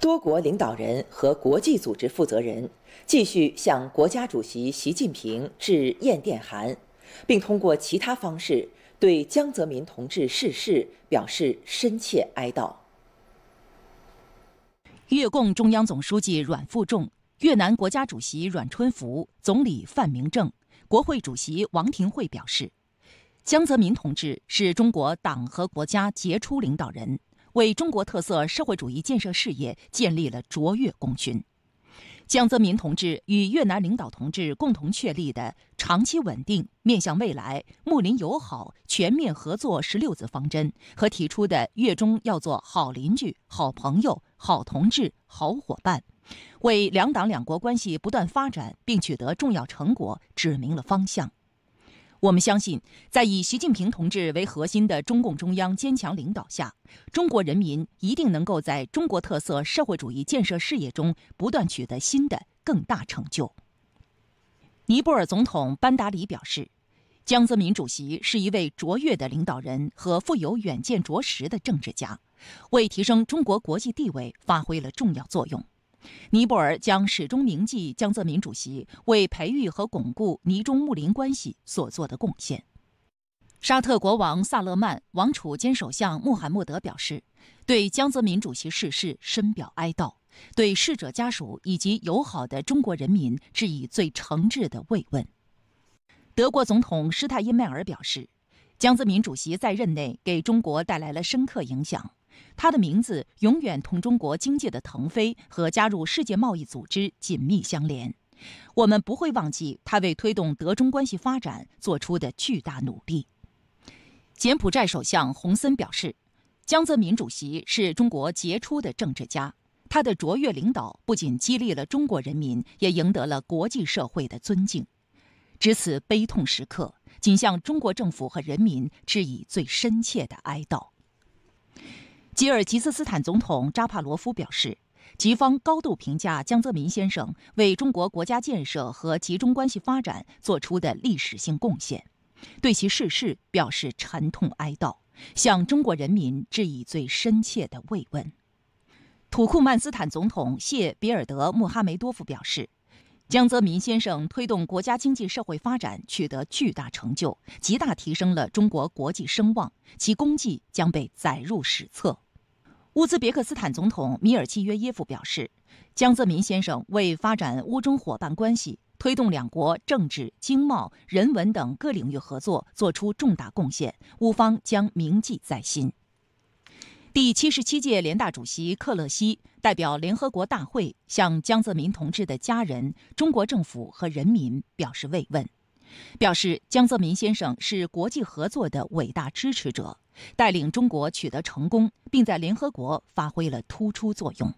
多国领导人和国际组织负责人继续向国家主席习近平致唁电函，并通过其他方式对江泽民同志逝世表示深切哀悼。越共中央总书记阮富仲、越南国家主席阮春福、总理范明政、国会主席王廷惠表示，江泽民同志是中国党和国家杰出领导人。为中国特色社会主义建设事业建立了卓越功勋。江泽民同志与越南领导同志共同确立的长期稳定、面向未来、睦邻友好、全面合作十六字方针，和提出的“越中要做好邻居、好朋友、好同志、好伙伴”，为两党两国关系不断发展并取得重要成果指明了方向。我们相信，在以习近平同志为核心的中共中央坚强领导下，中国人民一定能够在中国特色社会主义建设事业中不断取得新的更大成就。尼泊尔总统班达里表示，江泽民主席是一位卓越的领导人和富有远见卓识的政治家，为提升中国国际地位发挥了重要作用。尼泊尔将始终铭记江泽民主席为培育和巩固尼中睦邻关系所做的贡献。沙特国王萨勒曼、王储兼首相穆罕默德表示，对江泽民主席逝世深表哀悼，对逝者家属以及友好的中国人民致以最诚挚的慰问。德国总统施泰因迈尔表示，江泽民主席在任内给中国带来了深刻影响。他的名字永远同中国经济的腾飞和加入世界贸易组织紧密相连。我们不会忘记他为推动德中关系发展做出的巨大努力。柬埔寨首相洪森表示：“江泽民主席是中国杰出的政治家，他的卓越领导不仅激励了中国人民，也赢得了国际社会的尊敬。”值此悲痛时刻，仅向中国政府和人民致以最深切的哀悼。吉尔吉斯斯坦总统扎帕罗夫表示，吉方高度评价江泽民先生为中国国家建设和集中关系发展做出的历史性贡献，对其逝世表示沉痛哀悼，向中国人民致以最深切的慰问。土库曼斯坦总统谢比尔德穆哈梅多夫表示，江泽民先生推动国家经济社会发展取得巨大成就，极大提升了中国国际声望，其功绩将被载入史册。乌兹别克斯坦总统米尔济约耶夫表示，江泽民先生为发展乌中伙伴关系、推动两国政治、经贸、人文等各领域合作作出重大贡献，乌方将铭记在心。第七十七届联大主席克勒西代表联合国大会向江泽民同志的家人、中国政府和人民表示慰问。表示江泽民先生是国际合作的伟大支持者，带领中国取得成功，并在联合国发挥了突出作用。